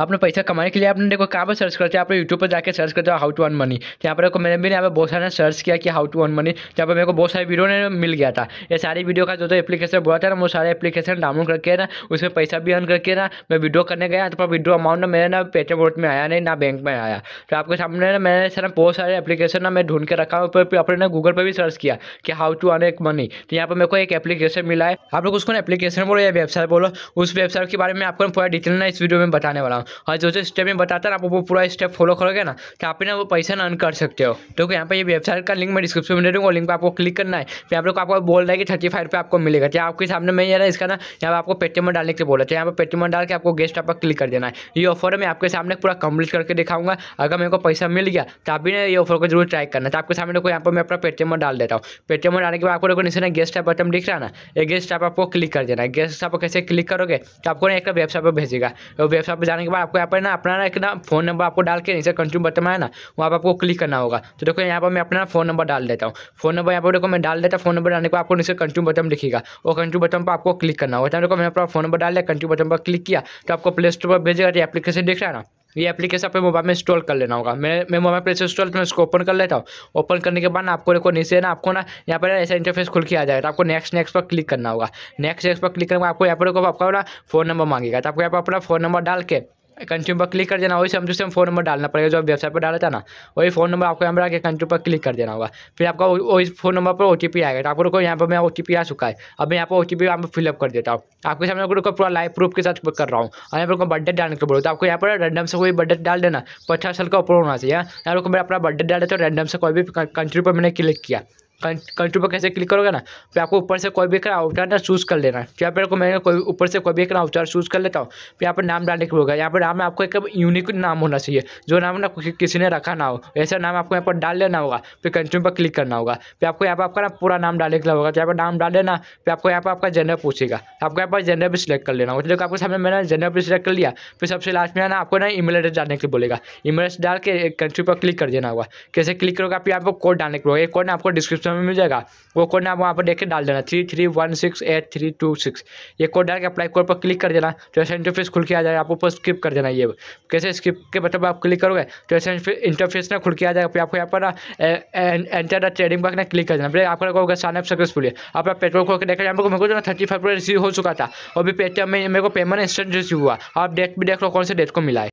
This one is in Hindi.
अपने पैसा कमाने के लिए आपने देखो कहाँ पर सर्च करते हैं आप यूट्यूब पर जाकर सर्च करते हो हाउ टू अन मनी यहाँ पर देखो मैंने भी यहाँ पर बहुत सारे सर्च किया कि हाउ टू अन मनी जहाँ पर मेरे को बहुत सारे वीडियो ने मिल गया था ये सारी वीडियो का जो तो एप्लीकेशन बोला था ना वो सारे एप्लीकेशन डाउनलोड करके ना उसमें पैसा भी अर्न करके ना मैं वीडियो करने गया तो पर वीडियो अमाउंट ना मेरे ना पेटीएम वोट में आया नहीं ना बैंक में आया तो आपके सामने ना मैंने सर बहुत सारे एप्लीकेशन ना मैं ढूंढ के रखा हूँ पर अपने ना गूगल पर भी सर्च किया कि हाउ टू अन एक मनी तो यहाँ पर मेरे को एक एप्लीकेशन मिला है आप लोग उसको एप्लीकेशन बोलो या वेबसाइट बोलो उस वेबसाइट के बारे में आपको पूरा डिटेल ना इस वीडियो में बताने वाला हूँ और हाँ, जो जो स्टेप में बताता है ना आप वो पूरा स्टेप फॉलो करोगे ना तो आप ना वो पैसा ना अर्न कर सकते हो तो यहाँ पर ये वेबसाइट का लिंक मैं डिस्क्रिप्शन में दे दूँगा लिंक पर आपको क्लिक करना है फिर आप लोग आपको बोल रहा है कि थर्टी फाइव रुपये आपको मिलेगा तो आपके सामने मैं ना इसका ना यहाँ पर आपको पेटीएम डालने के बोला तो यहाँ पर पेटीएम डाल के आपको गेस्ट पर क्लिक कर देना है ये ऑफर मैं आपके सामने पूरा कंप्लीट करके दिखाऊंगा अगर मेरे को पैसा मिल गया तो आप भी ना ये ऑफर को जरूर ट्राई करना तो आपके सामने देखो यहाँ पर मैं अपना पेटीएम डाल देता हूँ पेटीएम डालने के बाद आपको देखो नीचे ना गेस्ट ऐप बटन दिख रहा है ना ये गेस्ट ऐप आपको क्लिक कर देना है गेस्ट ऐप कैसे क्लिक करोगे तो आपको ना एक वेबसाइट पर भेजेगा वेबसाइट पर जाने के बाद आपको यहाँ पर ना अपना एक ना फोन नंबर आपको डाल के नीचे कंट्री बटन में है ना वहाँ पर आपको क्लिक करना होगा तो देखो यहाँ पर मैं अपना फोन नंबर डाल देता हूँ फोन नंबर यहाँ पर देखो मैं डाल देता फोन नंबर डालने को आपको नीचे कंट्री बटन लिखेगा और कंट्री बटन पर आपको क्लिक करना होगा तो देखो मैंने अपना फोन नंबर डाल दिया कंट्री बटन पर क्लिक किया तो आपको प्ले स्टोर पर भेजेगा तो एप्लीकेशन देख रहा है ना ये एप्लीकेशन अपने मोबाइल में इंस्टॉल कर लेना होगा मैं मैं मोबाइल पर इंस्टॉल मैं इसको ओपन कर लेता हूँ ओपन करने के बाद ना आपको देखो नीचे ना आपको ना यहाँ पर ऐसा इंटरफेस खुल के आ जाएगा तो आपको नेक्स्ट नेक्स्ट पर क्लिक करना होगा नेक्स्ट नेक्स्ट पर क्लिक करने आपको यहाँ पर आपका ना फोन नंबर मांगेगा तो आपको यहाँ पर अपना फोन नंबर डाल के कंटिन्यू पर क्लिक कर देना वही समझो सेम फोन नंबर डालना पड़ेगा जो आप वेबसाइट पर डाला था ना वही फोन नंबर आपको यहाँ पर आगे कंटिन्यू पर क्लिक कर देना होगा फिर आपका वही फोन नंबर पर ओ टी पी आएगा तो आप रुको यहाँ पर मैं ओ आ चुका है अब मैं यहाँ पर ओ टी पी यहाँ पर फिलअप कर देता हूँ आपके सामने रुको पूरा लाइव प्रूफ के साथ कर रहा हूँ और यहाँ पर बर्थडे डालने को बोलो तो आपको यहाँ पर रैंडम से कोई बर्थडे डाल देना पचास साल का ऊपर होना चाहिए यहाँ रुको मैं अपना बर्थडे डाले तो रैंडम से कोई भी कंट्री पर मैंने क्लिक किया कंट्री पर कैसे क्लिक करोगे ना फिर आपको ऊपर से कोई भी एक अवतार ना चूज़ कर लेना है फिर मेरे मैं कोई ऊपर से कोई भी एक अवतार चूज़ कर लेता हूँ फिर यहाँ पर नाम डालने के होगा यहाँ पर नाम आपको एक यूनिक नाम होना चाहिए जो नाम ना किसी ने रखा ना हो ऐसा नाम आपको यहाँ पर डाल लेना होगा फिर कंट्री पर क्लिक करना होगा फिर आपको यहाँ पर आपका ना पूरा नाम डालने के लिए होगा तो यहाँ पर नाम डाल लेना फिर आपको यहाँ पर आपका जेंडर पूछेगा आपको यहाँ पर जेंडर भी सिलेक्ट कर लेना होगा देखो आपको सामने मैंने जेंडर भी सिलेक्ट कर लिया फिर सबसे लास्ट में ना आपको ना ईमेल एड्रेस डालने के लिए बोलेगा ईमेल एड्रेस डाल के कंट्री पर क्लिक कर देना होगा कैसे क्लिक करोगे आप यहाँ पर कोड डालने के होगा ये कोड ना आपको डिस्क्रिप्शन डिस्क्रिप्शन में मिल जाएगा वो कोड ना आप वहाँ पर देख डाल देना three three one six eight three two six ये कोड डाल के अप्लाई कोड पर क्लिक कर देना तो ऐसा इंटरफेस खुल के आ जाएगा आपको ऊपर स्किप कर देना ये कैसे स्किप के मतलब आप क्लिक करोगे तो ऐसा इंटरफेस ना खुल के आ जाएगा फिर आपको यहाँ पर एंटर ट्रेडिंग बैंक ना क्लिक कर देना फिर आपका होगा साइन सक्सेसफुल है आप पेट्रोल खोल के देखा जाए मेरे को जो थर्टी फाइव रिसीव हो चुका था और भी पेटीएम में मेरे को पेमेंट इंस्टेंट रिसीव हुआ आप डेट भी देख लो कौन से डेट को मिला है